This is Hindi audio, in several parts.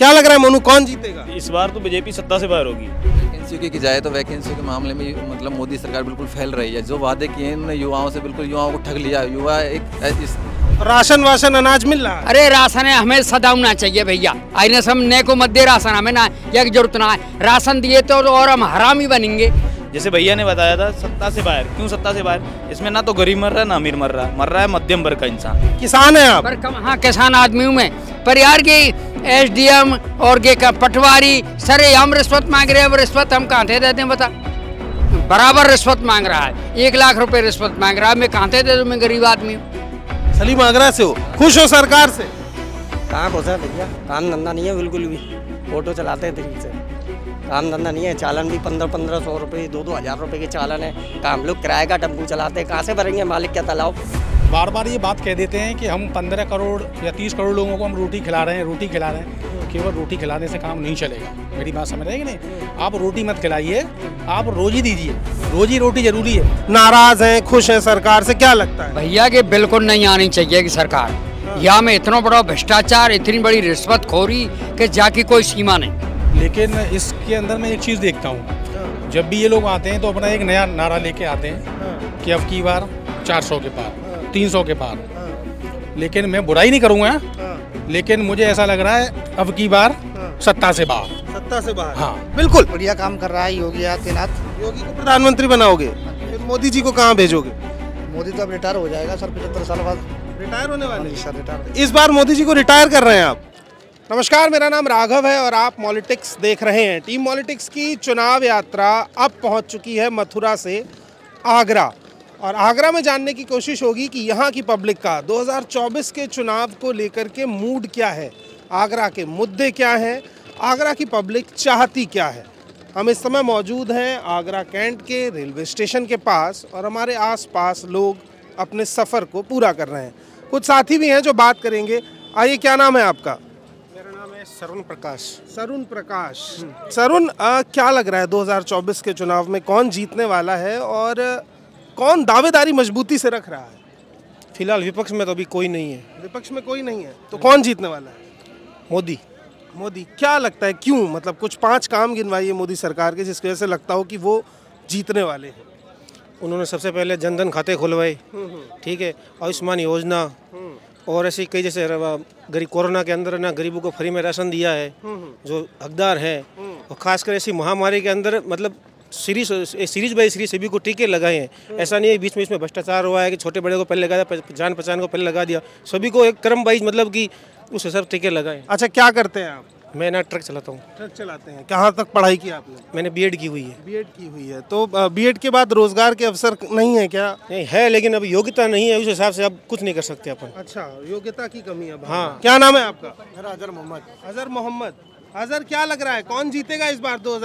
क्या लग रहा है मोनू कौन जीतेगा इस बार तो बीजेपी सत्ता से बाहर होगी वैकेंसी की जाए तो वैकेंसी के मामले में मतलब मोदी सरकार बिल्कुल फैल रही है जो वादे किए उन्होंने युवाओं से बिल्कुल युवाओं को ठग लिया युवा एक इस... राशन वाशन अनाज मिल रहा अरे राशन है हमें होना चाहिए भैया आईने से हम ने को मत दे राशन हमें ना जरूरत ना है राशन दिए तो और हम हराम ही बनेंगे जैसे भैया ने बताया था सत्ता से बाहर क्यों सत्ता से बाहर इसमें ना तो गरीब मर रहा है ना अमीर मर रहा है मर रहा है मध्यम वर्ग का इंसान किसान है आप पर हाँ किसान आदमी हूँ मैं पर यार के एस डी एम और के पटवारी सरे हम रिश्वत मांग रहे हैं रिश्वत हम कहाँ दे देते हैं बता बराबर रिश्वत मांग रहा है एक लाख रुपए रिश्वत मांग रहा है मैं कहाँ दे दूँ मैं गरीब आदमी हूँ सलीम आगरा से हो खुश हो सरकार से कहाँ खुश है भैया काम धंधा नहीं है बिल्कुल भी ऑटो चलाते हैं दिल से काम धंधा नहीं है चालन भी पंद्रह पंद्रह सौ रुपये दो दो हज़ार रुपये के चालन है काम तो लोग किराए का टम्पू चलाते हैं कहाँ से भरेंगे मालिक क्या तालाब बार बार ये बात कह देते हैं कि हम पंद्रह करोड़ या तीस करोड़ लोगों को हम रोटी खिला रहे हैं रोटी खिला रहे हैं केवल रोटी खिलाने से काम नहीं चलेगा मेरी बात समझ रहे कि नहीं आप रोटी मत खिलाइए आप रोजी दीजिए रोजी रोटी जरूरी है नाराज हैं खुश हैं सरकार से क्या लगता है भैया कि बिल्कुल नहीं आनी चाहिए कि सरकार हाँ। यहाँ में इतना बड़ा भ्रष्टाचार इतनी बड़ी रिश्वत खोरी के जाके कोई सीमा नहीं लेकिन इसके अंदर मैं एक चीज़ देखता हूँ हाँ। जब भी ये लोग आते हैं तो अपना एक नया नारा लेके आते हैं हाँ। कि अब की बार 400 के पार 300 हाँ। के पार लेकिन मैं बुराई नहीं करूँगा लेकिन मुझे ऐसा लग रहा है अब की बार सत्ता से बाहर सत्ता से बाहर हाँ बिल्कुल बढ़िया काम कर रहा है योगी आदित्यनाथ योगी को प्रधानमंत्री बनाओगे फिर मोदी जी को कहाँ भेजोगे मोदी तो अब रिटायर हो जाएगा सर पचहत्तर साल बाद रिटायर होने वाले सर रिटायर इस बार मोदी जी को रिटायर कर रहे हैं आप नमस्कार मेरा नाम राघव है और आप पॉलिटिक्स देख रहे हैं टीम पॉलिटिक्स की चुनाव यात्रा अब पहुंच चुकी है मथुरा से आगरा और आगरा में जानने की कोशिश होगी कि यहाँ की पब्लिक का 2024 के चुनाव को लेकर के मूड क्या है आगरा के मुद्दे क्या हैं आगरा की पब्लिक चाहती क्या है हम इस समय मौजूद हैं आगरा कैंट के रेलवे स्टेशन के पास और हमारे आस लोग अपने सफ़र को पूरा कर रहे हैं कुछ साथी भी हैं जो बात करेंगे आइए क्या नाम है आपका सरुण प्रकाश सरुण प्रकाश हम्म। सरुण क्या लग रहा है 2024 के चुनाव में कौन जीतने वाला है और कौन दावेदारी मजबूती से रख रहा है फिलहाल विपक्ष में तो अभी कोई नहीं है विपक्ष में कोई नहीं है तो कौन जीतने वाला है मोदी मोदी क्या लगता है क्यों मतलब कुछ पांच काम गिनवाइए मोदी सरकार के जिसकी वजह से लगता हो कि वो जीतने वाले हैं उन्होंने सबसे पहले जनधन खाते खुलवाए हम्म, हम्म। ठीक है आयुष्मान योजना और ऐसी कई जैसे गरीब कोरोना के अंदर ना गरीबों को फ्री में राशन दिया है हम्म, हम्म। जो हकदार है हम्म। और खासकर ऐसी महामारी के अंदर मतलब सीरीज सीरीज बाई सीरीज सभी को टीके लगाए हैं ऐसा नहीं है बीच बीच में भ्रष्टाचार हुआ है कि छोटे बड़े को पहले लगा दिया जान पहचान को पहले लगा दिया सभी को एक क्रम वाइज मतलब कि उस हिसाब टीके लगाए अच्छा क्या करते हैं आप मैं ना ट्रक चलाता हूँ ट्रक चलाते हैं कहाँ तक पढ़ाई की आपने मैंने बीएड की हुई है बीएड की हुई है तो बीएड के बाद रोजगार के अवसर नहीं है क्या नहीं है लेकिन अब योग्यता नहीं है उस हिसाब से अब कुछ नहीं कर सकते अपन अच्छा योग्यता की कमी है हाँ क्या नाम है आपका मेरा अजहर मोहम्मद अजहर मोहम्मद अजहर क्या लग रहा है कौन जीतेगा इस बार दो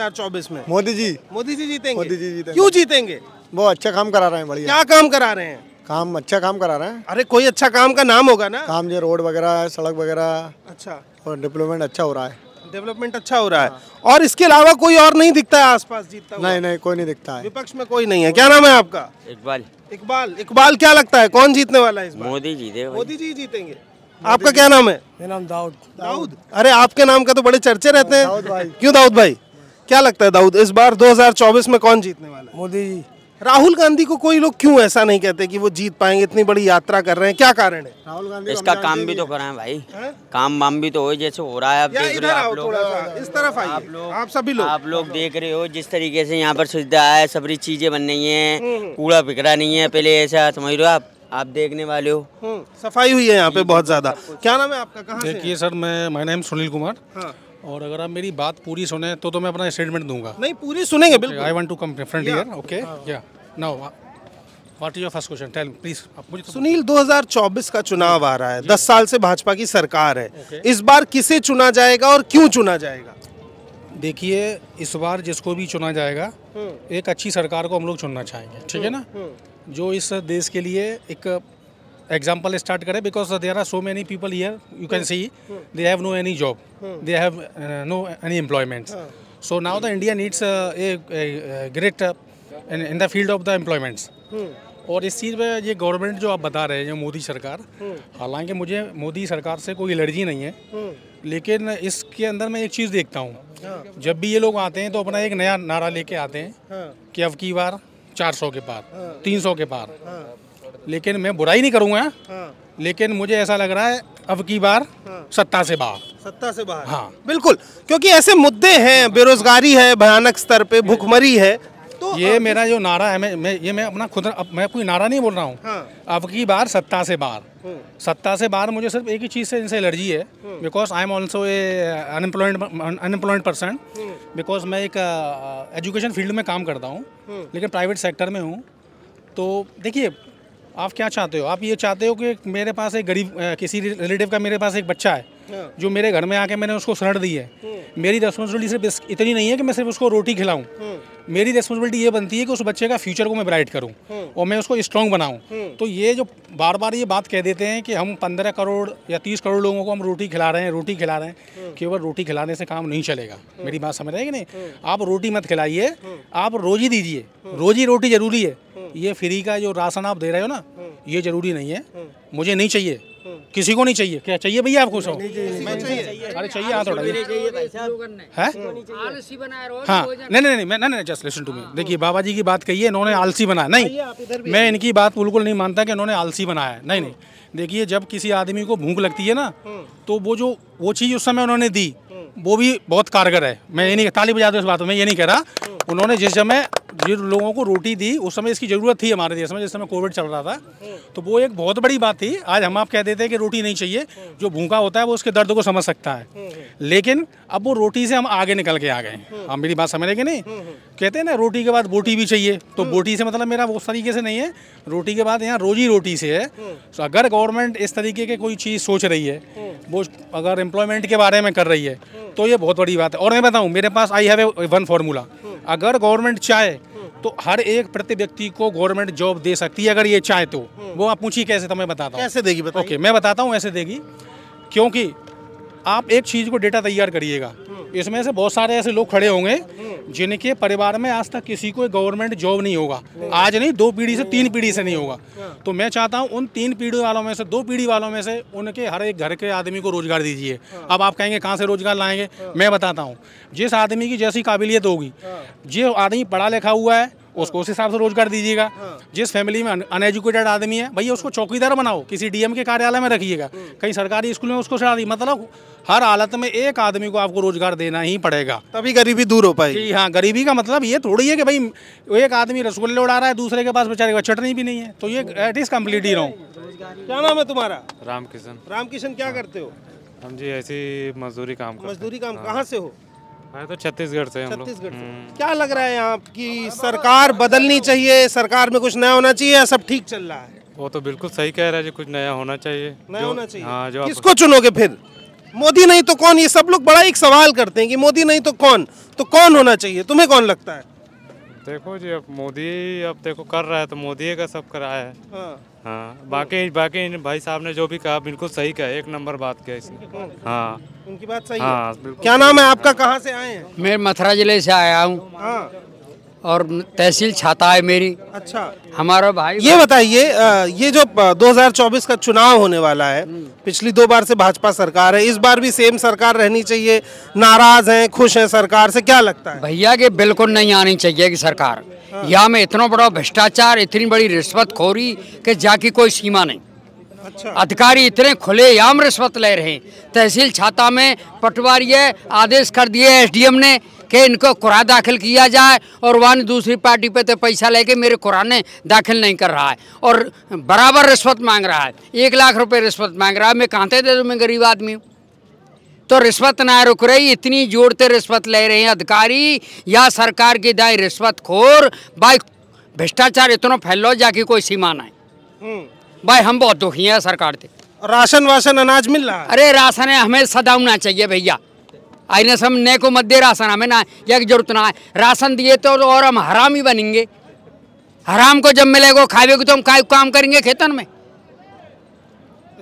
में मोदी जी मोदी जी जीतेंगे मोदी जी जीतेंगे क्यों जीतेंगे वो अच्छा काम करा रहे हैं बढ़िया क्या काम करा रहे हैं काम अच्छा काम करा रहे हैं अरे कोई अच्छा काम का नाम होगा ना काम जो रोड वगैरह सड़क वगैरह अच्छा और डेवलपमेंट अच्छा हो रहा है डेवलपमेंट अच्छा हो रहा है हाँ। और इसके अलावा कोई और नहीं दिखता है आसपास जीतता नहीं नहीं कोई नहीं दिखता है विपक्ष में कोई नहीं है क्या नाम है आपका इकबाल इकबाल इकबाल क्या लगता है कौन जीतने वाला है मोदी जीते मोदी जी जीतेंगे आपका क्या नाम है मेरा नाम दाऊद दाऊद अरे आपके नाम का तो बड़े चर्चे रहते हैं क्यों दाऊद भाई क्या लगता है दाऊद इस बार 2024 में कौन जीतने वाला है मोदी जी राहुल गांधी को कोई लोग क्यों ऐसा नहीं कहते कि वो जीत पाएंगे इतनी बड़ी यात्रा कर रहे हैं क्या कारण है राहुल गांधी इसका काम भी तो रहे हैं भाई है? काम वाम भी तो हो जैसे हो रहा है आप देख रहे हो आप लोग इस तरफ आइए आप लोग आप सभी लोग आप लोग देख रहे हो जिस तरीके से यहाँ पर सुविधा है सभी चीजें बन रही है हम्म, हम्म। कूड़ा बिखरा नहीं है पहले ऐसा समझ रहे हो आप आप देखने वाले हो हम्म, सफाई हुई है यहाँ पे बहुत ज्यादा क्या नाम है आपका देखिए सर मैं माय नेम सुनील कुमार हाँ। और अगर आप मेरी बात पूरी सुने तो तो मैं अपना स्टेटमेंट दूंगा नहीं पूरी सुनेंगे बिल्कुल I want to come friend here okay yeah now what is your first question tell please मुझे तो सुनील 2024 का चुनाव आ रहा है दस साल से भाजपा की सरकार है okay. इस बार किसे चुना जाएगा और क्यों चुना जाएगा देखिए इस बार जिसको भी चुना जाएगा हम्म। एक अच्छी सरकार को हम लोग चुनना चाहेंगे ठीक है हम्म, ना हम्म। जो इस देश के लिए एक एग्जाम्पल स्टार्ट करें because there are so many people here you can see they have no any job they have no any employment so now the India needs a great in the field of the employments और इस चीज़ पर ये गवर्नमेंट जो आप बता रहे हैं जो मोदी सरकार hmm. हालांकि मुझे मोदी सरकार से कोई एलर्जी नहीं है hmm. लेकिन इसके अंदर मैं एक चीज़ देखता हूँ हाँ। जब भी ये लोग आते हैं तो अपना एक नया नारा लेके आते हैं हाँ। कि अब की बार चार सौ के पार हाँ। तीन सौ के पार लेकिन मैं बुराई नहीं करूँगा हाँ। लेकिन मुझे ऐसा लग रहा है अब की बार हाँ। सत्ता से बाहर सत्ता से बाहर हाँ बिल्कुल क्योंकि ऐसे मुद्दे हैं बेरोजगारी है भयानक स्तर पे भुखमरी है तो ये मेरा जो नारा है मैं, मैं ये मैं अपना खुद मैं कोई नारा नहीं बोल रहा हूँ हाँ। अब की बार सत्ता से बाहर हम्म। सत्ता से बाहर मुझे सिर्फ एक ही चीज़ से इनसे एलर्जी है because I am also a unemployed unemployed person because मैं एक एजुकेशन uh, फील्ड में काम करता हूँ हम्म। लेकिन प्राइवेट सेक्टर में हूँ तो देखिए आप क्या चाहते हो आप ये चाहते हो कि मेरे पास एक गरीब किसी रिलेटिव का मेरे पास एक बच्चा है हाँ। जो मेरे घर में आके मैंने उसको शरण दी है हाँ। मेरी रेस्पॉन्सिबिलिटी सिर्फ इतनी नहीं है कि मैं सिर्फ उसको रोटी खिलाऊं हाँ। मेरी रेस्पॉन्सिबिलिटी ये बनती है कि उस बच्चे का फ्यूचर को मैं ब्राइट करूं और मैं उसको स्ट्रांग बनाऊं तो ये जो बार बार ये बात कह देते हैं कि हम पंद्रह करोड़ या तीस करोड़ लोगों को हम रोटी खिला रहे हैं रोटी खिला रहे हैं केवल रोटी खिलाने से काम नहीं चलेगा मेरी बात समझ रहे कि नहीं आप रोटी मत खिलाइए आप रोजी दीजिए रोजी रोटी ज़रूरी है ये फ्री का जो राशन आप दे रहे हो ना हम्म। ये जरूरी नहीं है हम्म। मुझे नहीं चाहिए हम्म। किसी को नहीं चाहिए क्या चाहिए भैया आपको सब अरे चाहिए हाँ थोड़ा है हाँ नहीं नहीं नहीं नहीं जस्ट लिसन टू मी देखिए बाबा जी की बात कही है इन्होंने आलसी बनाया नहीं मैं इनकी बात बिल्कुल नहीं मानता कि इन्होंने आलसी बनाया है नहीं नहीं देखिए जब किसी आदमी को भूख लगती है ना तो वो जो वो चीज़ उस समय उन्होंने दी वो भी बहुत कारगर है मैं ये नहीं ताली बजा दो इस बात में ये नहीं कह रहा उन्होंने जिस समय जिन लोगों को रोटी दी उस समय इसकी ज़रूरत थी हमारे देश में जिस समय कोविड चल रहा था तो वो एक बहुत बड़ी बात थी आज हम आप कह देते हैं कि रोटी नहीं चाहिए जो भूखा होता है वो उसके दर्द को समझ सकता है लेकिन अब वो रोटी से हम आगे निकल के आ गए हम मेरी बात समझ रहे कि नहीं कहते हैं ना रोटी के बाद बोटी भी चाहिए तो बोटी से मतलब मेरा उस तरीके से नहीं है रोटी के बाद यहाँ रोजी रोटी से है तो अगर गवर्नमेंट इस तरीके के कोई चीज़ सोच रही है वो अगर एम्प्लॉयमेंट के बारे में कर रही है तो ये बहुत बड़ी बात है और मैं बताऊँ मेरे पास आई हैव वन फार्मूला अगर गवर्नमेंट चाहे तो हर एक प्रति व्यक्ति को गवर्नमेंट जॉब दे सकती है अगर ये चाहे तो वो आप पूछिए कैसे तो मैं बताता हूँ कैसे देगी ओके okay, मैं बताता हूँ ऐसे देगी क्योंकि आप एक चीज़ को डेटा तैयार करिएगा इसमें से बहुत सारे ऐसे लोग खड़े होंगे जिनके परिवार में आज तक किसी को गवर्नमेंट जॉब नहीं होगा आज नहीं दो पीढ़ी से तीन पीढ़ी से नहीं होगा तो मैं चाहता हूँ उन तीन पीढ़ी वालों में से दो पीढ़ी वालों में से उनके हर एक घर के आदमी को रोजगार दीजिए अब आप कहेंगे कहाँ से रोजगार लाएंगे मैं बताता हूँ जिस आदमी की जैसी काबिलियत होगी जो आदमी पढ़ा लिखा हुआ है उसको उस हिसाब से रोजगार दीजिएगा हाँ। जिस फैमिली में अनएजुकेटेड आदमी है भैया उसको चौकीदार बनाओ किसी डीएम के कार्यालय में रखिएगा हाँ। कहीं सरकारी स्कूल में उसको चढ़ा दी मतलब हर हालत में एक आदमी को आपको रोजगार देना ही पड़ेगा तभी गरीबी दूर हो पाएगी हाँ गरीबी का मतलब ये थोड़ी है कि भाई एक आदमी रसगुल्ले उड़ा रहा है दूसरे के पास बेचारे का चटनी भी नहीं है तो ये एट इज कम्प्लीट ही रहो क्या नाम है तुम्हारा रामकिशन रामकिशन क्या करते हो हम जी ऐसी मजदूरी काम मजदूरी काम हाँ। कहाँ से हो है तो छत्तीसगढ़ से छत्तीसगढ़ से हम्म। क्या लग रहा है आपकी सरकार बदलनी चाहिए सरकार में कुछ नया होना चाहिए या सब ठीक चल रहा है वो तो बिल्कुल सही कह रहा है जी कुछ नया होना चाहिए नया होना चाहिए हाँ जो किसको चुनोगे फिर मोदी नहीं तो कौन ये सब लोग बड़ा एक सवाल करते हैं कि मोदी नहीं तो कौन तो कौन होना चाहिए तुम्हें कौन लगता है देखो जी अब मोदी अब देखो कर रहा है तो मोदी का सब कराया है हाँ, हाँ बाकी बाकी भाई साहब ने जो भी कहा बिल्कुल सही कहा एक नंबर बात किया इसने हाँ उनकी बात सही हाँ है। क्या नाम है आपका कहाँ से आए हैं मैं मथुरा जिले से आया हूँ हाँ और तहसील छाता है मेरी अच्छा हमारा भाई ये बताइए ये जो 2024 का चुनाव होने वाला है हम्म। पिछली दो बार से भाजपा सरकार है इस बार भी सेम सरकार रहनी चाहिए नाराज हैं खुश हैं सरकार से क्या लगता है भैया के बिल्कुल नहीं आनी चाहिए कि सरकार हाँ। यहाँ में इतना बड़ा भ्रष्टाचार इतनी बड़ी रिश्वत खोरी के जाकी कोई सीमा नहीं अच्छा। अधिकारी इतने खुले याम रिश्वत ले रहे हैं तहसील छाता में पटवारी आदेश कर दिए एस ने कि इनको कुरा दाखिल किया जाए और वन दूसरी पार्टी पे तो पैसा लेके मेरे कुराने दाखिल नहीं कर रहा है और बराबर रिश्वत मांग रहा है एक लाख रुपए रिश्वत मांग रहा है मैं कहाँ दे दूँ मैं गरीब आदमी हूँ तो रिश्वत ना रुक रही इतनी जोड़ते रिश्वत ले रहे हैं अधिकारी या सरकार की दाई रिश्वत खोर भाई भ्रष्टाचार इतना फैलो जाके कोई सीमा है हम्म। भाई हम बहुत दुखी हैं सरकार से राशन वाशन अनाज मिल रहा है अरे राशन है हमें सदाउना चाहिए भैया आई हम ने को मत दे राशन हमें ना यह जरूरत ना है राशन दिए तो और हम हराम ही बनेंगे हराम को जब मिलेगा खावे को तो हम का, काम करेंगे खेतन में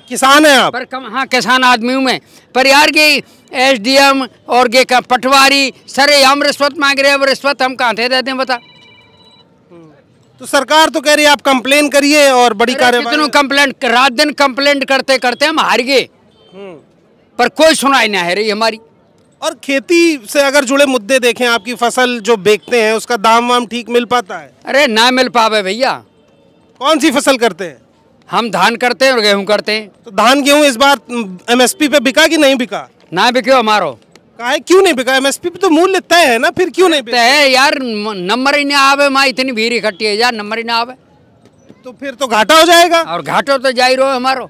किसान है आप पर कम हाँ किसान आदमी हूँ मैं पर यार के एस डी एम और के पटवारी सरे हम रिश्वत मांग रहे हैं अब रिश्वत हम कहाँ थे देते हैं बता तो सरकार तो कह रही है आप कंप्लेन करिए और बड़ी कार्य कंप्लेन रात दिन कंप्लेन करते करते हम हार गए हम्म। पर कोई सुनाई नहीं है रही हमारी और खेती से अगर जुड़े मुद्दे देखें आपकी फसल जो बेचते हैं उसका दाम वाम ठीक मिल पाता है अरे ना मिल पावे भैया कौन सी फसल करते हैं हम धान करते हैं और गेहूं करते हैं तो धान गेहूं इस बार एमएसपी पे बिका कि नहीं बिका ना बिके हमारो कहा क्यों नहीं बिका एमएसपी पे तो मूल्य तय है ना फिर क्यों नहीं बिका है यार नंबर ही नहीं आवे माँ इतनी भीड़ इकट्ठी है यार नंबर ही ना आवे तो फिर तो घाटा हो जाएगा और घाटा तो जाहिर हो हमारो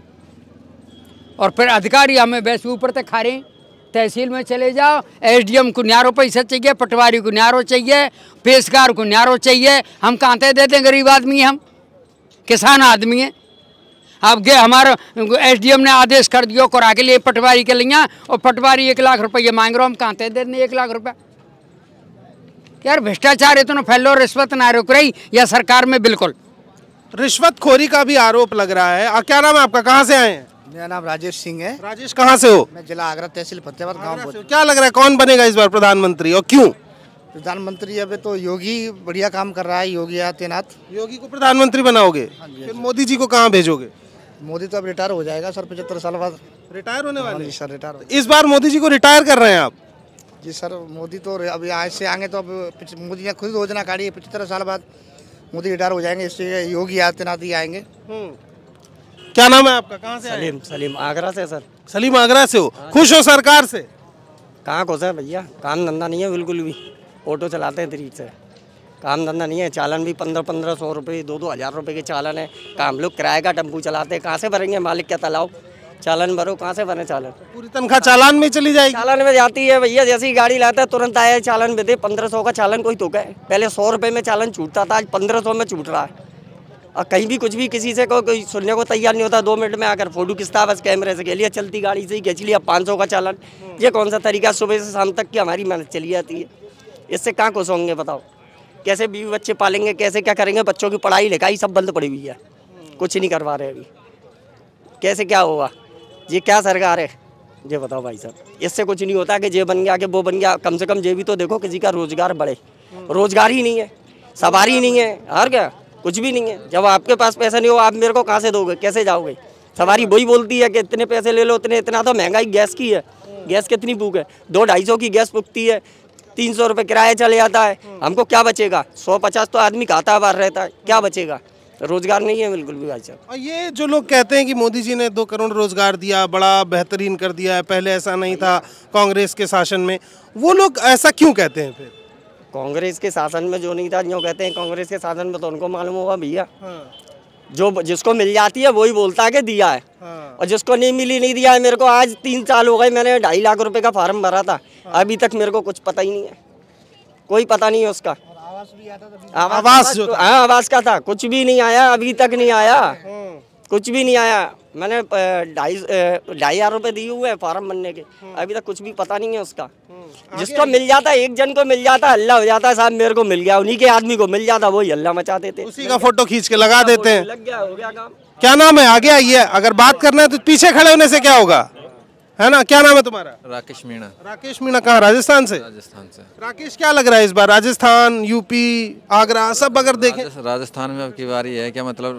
और फिर अधिकारी हमें वैसे ऊपर तक खा रहे हैं तहसील में चले जाओ एसडीएम को न्यारो पैसा चाहिए पटवारी को न्यारो चाहिए पेशकार को न्यारो चाहिए हम कांते दे दें गरीब आदमी हम किसान आदमी हैं अब गए हमारा एसडीएम ने आदेश कर दियो करा के लिए पटवारी के लिए और पटवारी एक लाख रुपये मांग रहे हो हम कांते दे दें एक लाख रुपया यार भ्रष्टाचार इतना फैलो रिश्वत ना रोक रही या सरकार में बिल्कुल रिश्वतखोरी का भी आरोप लग रहा है क्या नाम है आपका कहाँ से आए हैं मेरा नाम राजेश सिंह है राजेश कहाँ से हो मैं जिला आगरा तहसील फतेहाबाद गाँव क्या लग रहा है कौन बनेगा इस बार प्रधानमंत्री और क्यों प्रधानमंत्री अभी तो योगी बढ़िया काम कर रहा है योगी आदित्यनाथ योगी को प्रधानमंत्री बनाओगे हाँ हाँ फिर मोदी जी को कहाँ भेजोगे मोदी तो अब रिटायर हो जाएगा सर पचहत्तर साल बाद रिटायर होने वाले हाँ जी सर रिटायर तो इस बार मोदी जी को रिटायर कर रहे हैं आप जी सर मोदी तो अब यहाँ से आएंगे तो अब मोदी ने खुद योजना काढ़ी है पचहत्तर साल बाद मोदी रिटायर हो जाएंगे इससे योगी आदित्यनाथ ही आएंगे हम्म। क्या नाम है आपका कहाँ से सलीम सलीम आगरा से सर सलीम आगरा से हो खुश हो सरकार से कहाँ खुश है भैया काम धंधा नहीं है बिल्कुल भी ऑटो चलाते हैं तरीक से काम धंधा नहीं है चालन भी पंद्रह पंद्रह सौ रुपये दो दो हज़ार रुपये के चालन है काम लोग किराए का टेम्पू चलाते हैं कहाँ से भरेंगे मालिक क्या तलाओ चालन भरो कहाँ से भरे चालन तो पूरी तनख्वाह चालन में चली जाएगी चालन में जाती है भैया जैसे ही गाड़ी लाता है तुरंत आया चालन में दे पंद्रह सौ का चालन कोई तो है पहले सौ रुपये में चालन छूटता था आज पंद्रह सौ में छूट रहा है और कहीं भी कुछ भी किसी से को, कोई सुनने को तैयार नहीं होता दो मिनट में आकर फोटो खिंचता बस कैमरे से खेलिए चलती गाड़ी से ही खींच लिया पाँच का चालन ये कौन सा तरीका सुबह से शाम तक की हमारी मेहनत चली जाती है इससे कहाँ खुश होंगे बताओ कैसे बीवी बच्चे पालेंगे कैसे क्या करेंगे बच्चों की पढ़ाई लिखाई सब बंद पड़ी हुई है कुछ नहीं करवा रहे अभी कैसे क्या होगा ये क्या सरकार है ये बताओ भाई साहब इससे कुछ नहीं होता कि ये बन गया कि वो बन गया कम से कम ये भी तो देखो किसी का रोज़गार बढ़े रोज़गार ही नहीं है सवारी नहीं है हर क्या कुछ भी नहीं है जब आपके पास पैसा नहीं हो आप मेरे को कहाँ से दोगे कैसे जाओगे सवारी वही बोलती है कि इतने पैसे ले लो इतने इतना तो महंगाई गैस की है गैस कितनी भूख है दो ढाई सौ की गैस भूखती है तीन सौ रुपये किराया चले जाता है हमको क्या बचेगा सौ पचास तो आदमी खाता बार रहता है क्या बचेगा रोजगार नहीं है बिल्कुल भी भाई साहब ये जो लोग कहते हैं कि मोदी जी ने दो करोड़ रोजगार दिया बड़ा बेहतरीन कर दिया है पहले ऐसा नहीं था कांग्रेस के शासन में वो लोग ऐसा क्यों कहते हैं फिर कांग्रेस के शासन में जो नहीं था जो कहते हैं कांग्रेस के शासन में तो उनको मालूम होगा भैया हाँ। जो जिसको मिल जाती है वही बोलता है कि दिया है हाँ। और जिसको नहीं मिली नहीं दिया है मेरे को आज तीन साल हो गए मैंने ढाई लाख रुपए का फार्म भरा था हाँ। अभी तक मेरे को कुछ पता ही नहीं है कोई पता नहीं है उसका आवास भी तो- हाँ आवास का था कुछ भी नहीं आया अभी तक नहीं आया हाँ। कुछ भी नहीं आया मैंने ढाई ढाई हजार रुपये दिए हुए हैं फार्म बनने के हाँ। अभी तक कुछ भी पता नहीं है उसका जिसको मिल जाता एक जन को मिल जाता हल्ला हो जाता साहब मेरे को मिल गया उन्हीं के आदमी को मिल जाता वही हल्ला मचा देते उसी का फोटो खींच के लगा देते हैं लग गया हो गया काम क्या नाम है आ गया ये अगर बात करना है तो पीछे खड़े होने से क्या होगा है ना क्या नाम है तुम्हारा राकेश मीणा राकेश मीणा कहाँ राजस्थान से राजस्थान से राकेश क्या लग रहा है इस बार राजस्थान यूपी आगरा सब अगर देखें राजस्थान में अब की बार ये है क्या मतलब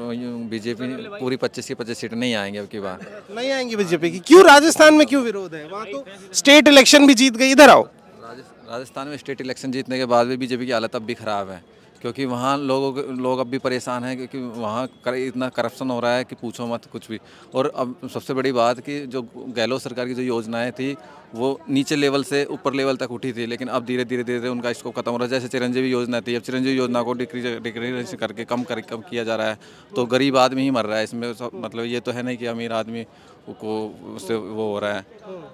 बीजेपी पूरी पच्चीस की पच्चीस सीट नहीं आएंगे अब की बार नहीं आएंगी बीजेपी की क्यों राजस्थान में क्यों विरोध है वहाँ तो स्टेट इलेक्शन भी जीत गई इधर आओ राजस्थान में स्टेट इलेक्शन जीतने के बाद भी बीजेपी की हालत अब भी खराब है क्योंकि वहाँ लोगों लोग अब भी परेशान हैं क्योंकि वहाँ कर, इतना करप्शन हो रहा है कि पूछो मत कुछ भी और अब सबसे बड़ी बात कि जो गहलोत सरकार की जो योजनाएं थी वो नीचे लेवल से ऊपर लेवल तक उठी थी लेकिन अब धीरे धीरे धीरे उनका इसको खत्म हो रहा है जैसे चिरंजीवी योजना थी अब चिरंजीवी योजना को डिक्रीज करके कम कर कम किया जा रहा है तो गरीब आदमी ही मर रहा है इसमें सब मतलब ये तो है नहीं कि अमीर आदमी को उससे वो हो रहा है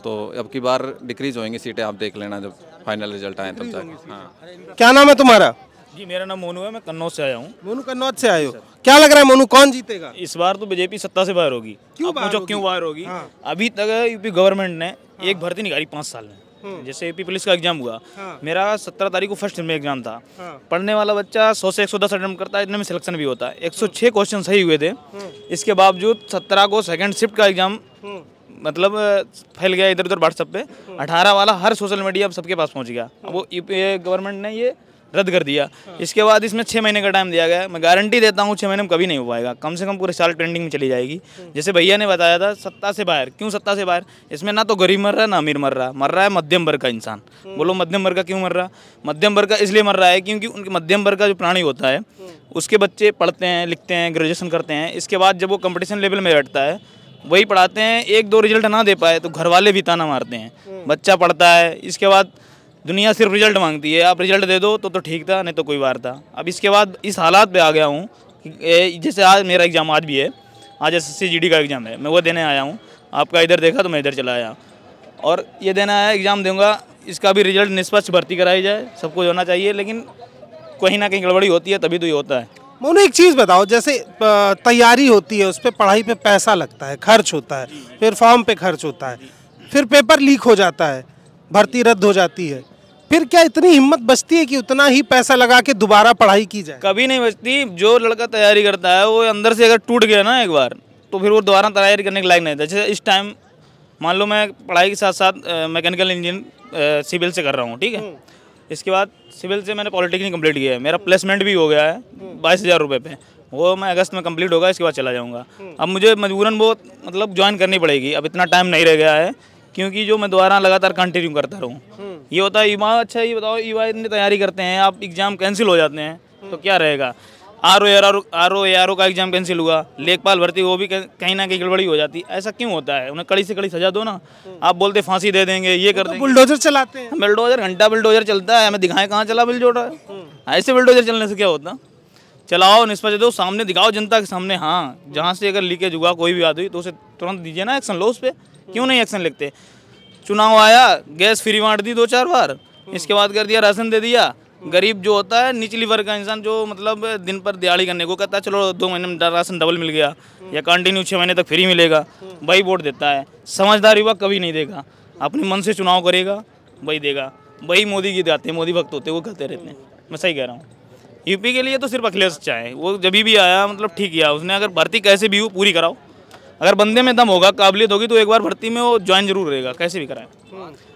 तो अब की बार डिक्रीज होएंगी सीटें आप देख लेना जब फाइनल रिजल्ट आए तब जाएंगे हाँ क्या नाम है तुम्हारा जी मेरा नाम मोनू है मैं कन्नौज से आया हूँ मोनू कन्नौज से आए हो क्या लग रहा है मोनू कौन जीतेगा इस बार तो बीजेपी सत्ता से बाहर होगी क्यों बाहर होगी? क्यों बाहर होगी हाँ। अभी तक यूपी गवर्नमेंट ने हाँ। एक भर्ती निकाली पाँच साल में हम्म। जैसे यूपी पुलिस का एग्जाम हुआ हाँ। मेरा सत्रह तारीख को फर्स्ट में एग्जाम था हाँ। पढ़ने वाला बच्चा सौ से एक सौ दस अटेम्प्ट करता है इतने में सिलेक्शन भी होता है एक सौ छः क्वेश्चन सही हुए थे हम्म। इसके बावजूद सत्रह को सेकंड शिफ्ट का एग्जाम हम्म। मतलब फैल गया इधर उधर व्हाट्सएप पे अठारह वाला हर सोशल मीडिया अब सबके पास पहुंच गया अब वो गवर्नमेंट ने ये रद्द कर दिया इसके बाद इसमें छः महीने का टाइम दिया गया मैं गारंटी देता हूँ छः महीने में कभी नहीं हो पाएगा कम से कम पूरे साल ट्रेंडिंग में चली जाएगी जैसे भैया ने बताया था सत्ता से बाहर क्यों सत्ता से बाहर इसमें ना तो गरीब मर रहा है ना अमीर मर रहा मर रहा है मध्यम वर्ग का इंसान बोलो मध्यम वर्ग का क्यों मर रहा मध्यम वर्ग का इसलिए मर रहा है क्योंकि उनके मध्यम वर्ग का जो प्राणी होता है उसके बच्चे पढ़ते हैं लिखते हैं ग्रेजुएशन करते हैं इसके बाद जब वो कंपटीशन लेवल में बैठता है वही पढ़ाते हैं एक दो रिजल्ट ना दे पाए तो घर वाले भी ताना मारते हैं बच्चा पढ़ता है इसके बाद दुनिया सिर्फ रिजल्ट मांगती है आप रिजल्ट दे दो तो तो ठीक था नहीं तो कोई बार था अब इसके बाद इस हालात पे आ गया हूँ जैसे आज मेरा एग्ज़ाम आज भी है आज एस एस का एग्ज़ाम है मैं वो देने आया हूँ आपका इधर देखा तो मैं इधर चला आया और ये देने आया एग्ज़ाम दूँगा इसका भी रिजल्ट निष्पक्ष भर्ती कराई जाए सब कुछ होना चाहिए लेकिन कहीं ना कहीं गड़बड़ी होती है तभी तो ये होता है मोनू एक चीज़ बताओ जैसे तैयारी होती है उस पर पढ़ाई पे पैसा लगता है खर्च होता है फिर फॉर्म पे खर्च होता है फिर पेपर लीक हो जाता है भर्ती रद्द हो जाती है फिर क्या इतनी हिम्मत बचती है कि उतना ही पैसा लगा के दोबारा पढ़ाई की जाए कभी नहीं बचती जो लड़का तैयारी करता है वो अंदर से अगर टूट गया ना एक बार तो फिर वो दोबारा तैयारी करने के लायक नहीं था जैसे इस टाइम मान लो मैं पढ़ाई के साथ साथ मैकेनिकल इंजीनियर सिविल से कर रहा हूँ ठीक है हम्म। इसके बाद सिविल से मैंने पॉलिटेक्निक कम्प्लीट किया है मेरा प्लेसमेंट भी हो गया है हम्म। बाईस हज़ार रुपये पे वो मैं अगस्त में कंप्लीट होगा इसके बाद चला जाऊँगा हम्म। अब मुझे मजबूरन वो मतलब ज्वाइन करनी पड़ेगी अब इतना टाइम नहीं रह गया है क्योंकि जो मैं दोबारा लगातार कंटिन्यू करता रहूँ हम्म। ये होता है ईवा अच्छा ये बताओ ईवा इतनी तैयारी करते हैं आप एग्ज़ाम कैंसिल हो जाते हैं तो क्या रहेगा आर ओ एर R O A R O का एग्जाम कैंसिल हुआ लेखपाल भर्ती वो भी कहीं ना कहीं गड़बड़ी हो जाती है ऐसा क्यों होता है उन्हें कड़ी से कड़ी सजा दो ना हम्म। आप बोलते फांसी दे देंगे ये कर तो देंगे बुलडोजर चलाते हैं बुलडोजर घंटा बुलडोजर चलता है हमें दिखाएं कहाँ चला हम्म। बिलडोजर ऐसे बुलडोजर चलने से क्या होता चलाओ निष्पक्ष दो सामने दिखाओ जनता के सामने हाँ जहाँ से अगर लीकेज हुआ कोई भी आदमी तो उसे तुरंत दीजिए ना एक्शन लो उस पर क्यों नहीं एक्शन लेते चुनाव आया गैस फ्री बांट दी दो चार बार इसके बाद कर दिया राशन दे दिया गरीब जो होता है निचली वर्ग का इंसान जो मतलब दिन पर दिहाड़ी करने को कहता है चलो दो महीने में राशन डबल मिल गया या कंटिन्यू छः महीने तक फ्री मिलेगा वही वोट देता है समझदार युवा कभी नहीं देगा अपने मन से चुनाव करेगा वही देगा वही मोदी गीत गाते हैं मोदी भक्त होते हैं वो कहते रहते हैं मैं सही कह रहा हूँ यूपी के लिए तो सिर्फ अखिलेश अच्छा है वो जब भी आया मतलब ठीक किया उसने अगर भर्ती कैसे भी हो पूरी कराओ अगर बंदे में दम होगा काबिलियत होगी तो एक बार भर्ती में वो ज्वाइन जरूर रहेगा कैसे भी कराए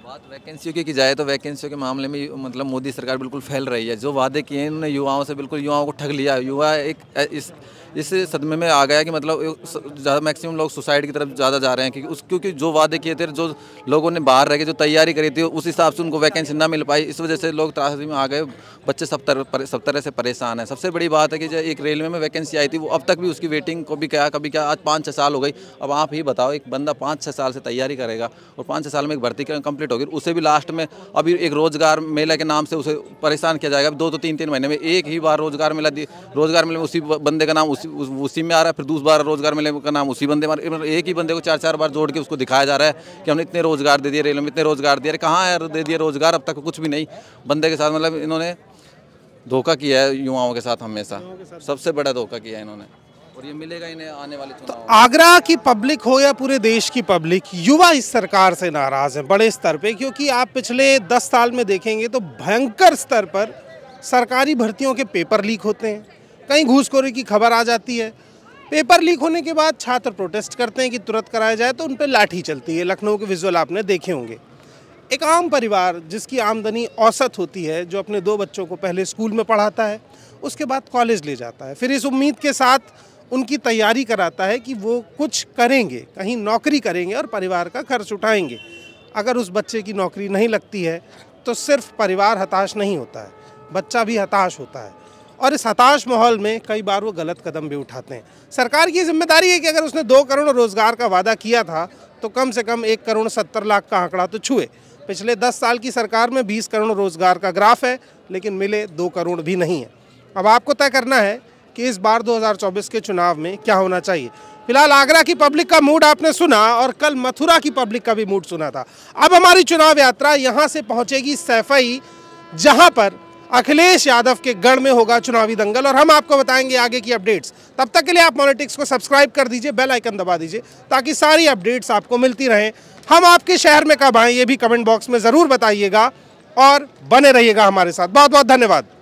बात वैकेंसियों की जाए तो वैकेंसियों के मामले में मतलब मोदी सरकार बिल्कुल फैल रही है जो वादे किए हैं उन्होंने युवाओं से बिल्कुल युवाओं को ठग लिया युवा एक इस इस सदमे में आ गया कि मतलब ज़्यादा मैक्सिमम लोग सुसाइड की तरफ ज़्यादा जा रहे हैं क्योंकि उस क्योंकि जो वादे किए थे जो लोगों ने बाहर रह के जो तैयारी करी थी उस हिसाब से उनको वैकेंसी ना मिल पाई इस वजह से लोग त्रासदी में आ गए बच्चे सब तरह सब तरह से परेशान हैं सबसे बड़ी बात है कि जो एक रेलवे में वैकेंसी आई थी वो अब तक भी उसकी वेटिंग को भी क्या कभी क्या आज पाँच छः साल हो गई अब आप ही बताओ एक बंदा पाँच छः साल से तैयारी करेगा और पाँच छः साल में एक भर्ती कंप्लीट होगी उसे भी लास्ट में अभी एक रोज़गार मेला के नाम से उसे परेशान किया जाएगा दो तो तीन तीन महीने में एक ही बार रोज़गार मेला रोज़गार मेले में उसी बंदे का नाम उसी उस, उसी में आ रहा है फिर दूसरी बार रोजगार मिलने का नाम उसी बंदे मारे मतलब एक ही बंदे को चार चार बार जोड़ के उसको दिखाया जा रहा है कि हमने इतने रोजगार दे दिए रेलवे में इतने रोजगार दिए अरे कहाँ है दे दिए रोजगार अब तक कुछ भी नहीं बंदे के साथ मतलब इन्होंने धोखा किया है युवाओं के साथ हमेशा सबसे बड़ा धोखा किया है इन्होंने और ये मिलेगा इन्हें आने वाले तो आगरा की पब्लिक हो या पूरे देश की पब्लिक युवा इस सरकार से नाराज़ है बड़े स्तर पे क्योंकि आप पिछले दस साल में देखेंगे तो भयंकर स्तर पर सरकारी भर्तियों के पेपर लीक होते हैं कहीं घूसखोरी की खबर आ जाती है पेपर लीक होने के बाद छात्र प्रोटेस्ट करते हैं कि तुरंत कराया जाए तो उन पर लाठी चलती है लखनऊ के विजुअल आपने देखे होंगे एक आम परिवार जिसकी आमदनी औसत होती है जो अपने दो बच्चों को पहले स्कूल में पढ़ाता है उसके बाद कॉलेज ले जाता है फिर इस उम्मीद के साथ उनकी तैयारी कराता है कि वो कुछ करेंगे कहीं नौकरी करेंगे और परिवार का खर्च उठाएंगे अगर उस बच्चे की नौकरी नहीं लगती है तो सिर्फ परिवार हताश नहीं होता है बच्चा भी हताश होता है और इस हताश माहौल में कई बार वो गलत कदम भी उठाते हैं सरकार की जिम्मेदारी है कि अगर उसने दो करोड़ रोज़गार का वादा किया था तो कम से कम एक करोड़ सत्तर लाख का आंकड़ा तो छुए पिछले दस साल की सरकार में बीस करोड़ रोज़गार का ग्राफ है लेकिन मिले दो करोड़ भी नहीं है अब आपको तय करना है कि इस बार 2024 के चुनाव में क्या होना चाहिए फिलहाल आगरा की पब्लिक का मूड आपने सुना और कल मथुरा की पब्लिक का भी मूड सुना था अब हमारी चुनाव यात्रा यहाँ से पहुँचेगी सैफई जहाँ पर अखिलेश यादव के गढ़ में होगा चुनावी दंगल और हम आपको बताएंगे आगे की अपडेट्स तब तक के लिए आप पॉलिटिक्स को सब्सक्राइब कर दीजिए बेल आइकन दबा दीजिए ताकि सारी अपडेट्स आपको मिलती रहें हम आपके शहर में कब आएँ ये भी कमेंट बॉक्स में ज़रूर बताइएगा और बने रहिएगा हमारे साथ बहुत बहुत धन्यवाद